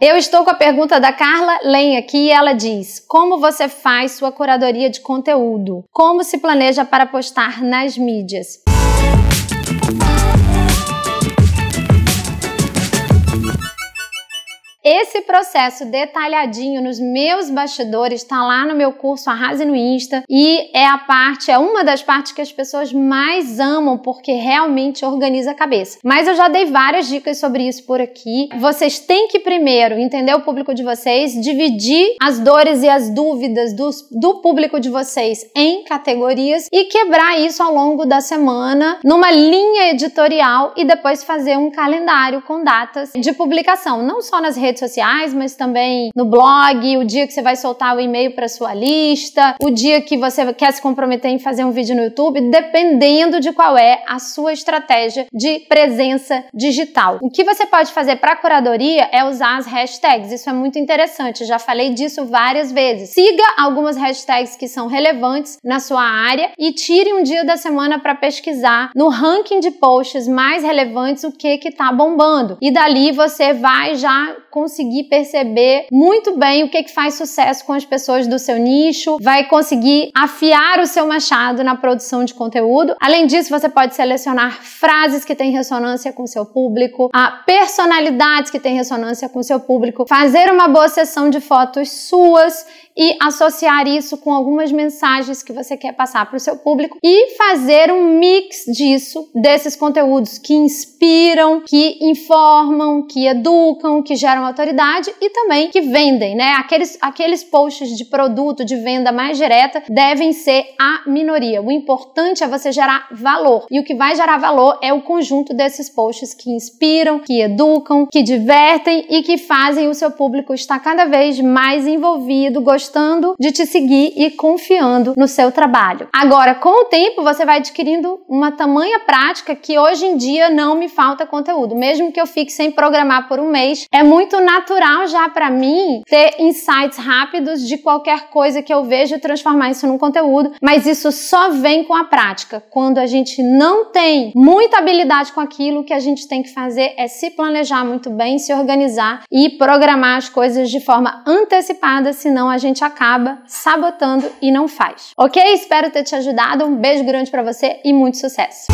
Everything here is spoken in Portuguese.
Eu estou com a pergunta da Carla Len aqui e ela diz: Como você faz sua curadoria de conteúdo? Como se planeja para postar nas mídias? Esse processo detalhadinho nos meus bastidores está lá no meu curso Arrase no Insta e é a parte, é uma das partes que as pessoas mais amam porque realmente organiza a cabeça. Mas eu já dei várias dicas sobre isso por aqui. Vocês têm que primeiro entender o público de vocês, dividir as dores e as dúvidas do, do público de vocês em categorias e quebrar isso ao longo da semana numa linha editorial e depois fazer um calendário com datas de publicação, não só nas redes redes sociais, mas também no blog, o dia que você vai soltar o e-mail para sua lista, o dia que você quer se comprometer em fazer um vídeo no YouTube, dependendo de qual é a sua estratégia de presença digital. O que você pode fazer para curadoria é usar as hashtags. Isso é muito interessante, já falei disso várias vezes. Siga algumas hashtags que são relevantes na sua área e tire um dia da semana para pesquisar no ranking de posts mais relevantes o que que tá bombando. E dali você vai já com conseguir perceber muito bem o que, é que faz sucesso com as pessoas do seu nicho, vai conseguir afiar o seu machado na produção de conteúdo. Além disso, você pode selecionar frases que têm ressonância com seu público, a personalidades que têm ressonância com seu público, fazer uma boa sessão de fotos suas e associar isso com algumas mensagens que você quer passar para o seu público e fazer um mix disso, desses conteúdos que inspiram, que informam, que educam, que geram autoridade e também que vendem, né? Aqueles, aqueles posts de produto, de venda mais direta, devem ser a minoria. O importante é você gerar valor. E o que vai gerar valor é o conjunto desses posts que inspiram, que educam, que divertem e que fazem o seu público estar cada vez mais envolvido, gostando de te seguir e confiando no seu trabalho. Agora, com o tempo, você vai adquirindo uma tamanha prática que hoje em dia não me falta conteúdo. Mesmo que eu fique sem programar por um mês, é muito natural já para mim ter insights rápidos de qualquer coisa que eu vejo e transformar isso num conteúdo, mas isso só vem com a prática. Quando a gente não tem muita habilidade com aquilo, o que a gente tem que fazer é se planejar muito bem, se organizar e programar as coisas de forma antecipada, senão a gente acaba sabotando e não faz. OK? Espero ter te ajudado. Um beijo grande para você e muito sucesso.